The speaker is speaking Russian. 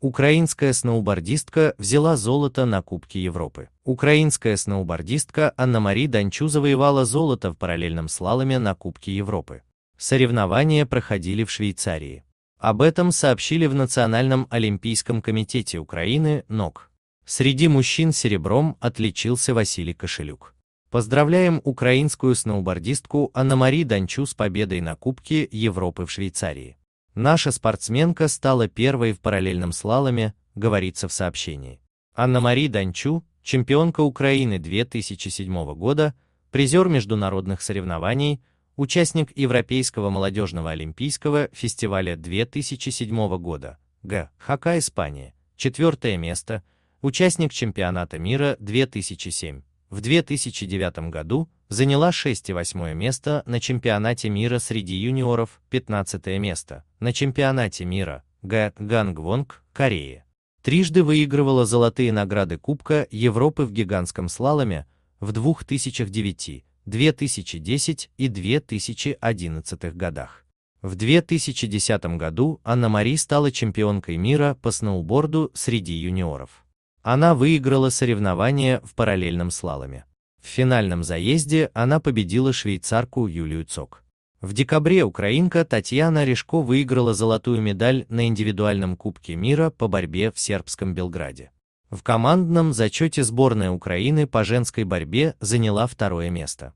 Украинская сноубордистка взяла золото на Кубке Европы. Украинская сноубордистка Анна-Мари Данчу завоевала золото в параллельном слаломе на Кубке Европы. Соревнования проходили в Швейцарии. Об этом сообщили в Национальном олимпийском комитете Украины НОК. Среди мужчин серебром отличился Василий Кошелюк. Поздравляем украинскую сноубордистку Анна-Мари Данчу с победой на Кубке Европы в Швейцарии. Наша спортсменка стала первой в параллельном слаломе, говорится в сообщении. Анна-Мари Данчу, чемпионка Украины 2007 года, призер международных соревнований, участник Европейского молодежного олимпийского фестиваля 2007 года, Г. Хака, Испания, четвертое место, участник чемпионата мира 2007, в 2009 году, заняла 6 и 8 место на чемпионате мира среди юниоров, 15 место на чемпионате мира Г. Гангвонг, Корея. Трижды выигрывала золотые награды Кубка Европы в гигантском слаломе в 2009, 2010 и 2011 годах. В 2010 году Анна-Мари стала чемпионкой мира по сноуборду среди юниоров. Она выиграла соревнования в параллельном слаломе. В финальном заезде она победила швейцарку Юлию Цок. В декабре украинка Татьяна Решко выиграла золотую медаль на индивидуальном Кубке мира по борьбе в сербском Белграде. В командном зачете сборная Украины по женской борьбе заняла второе место.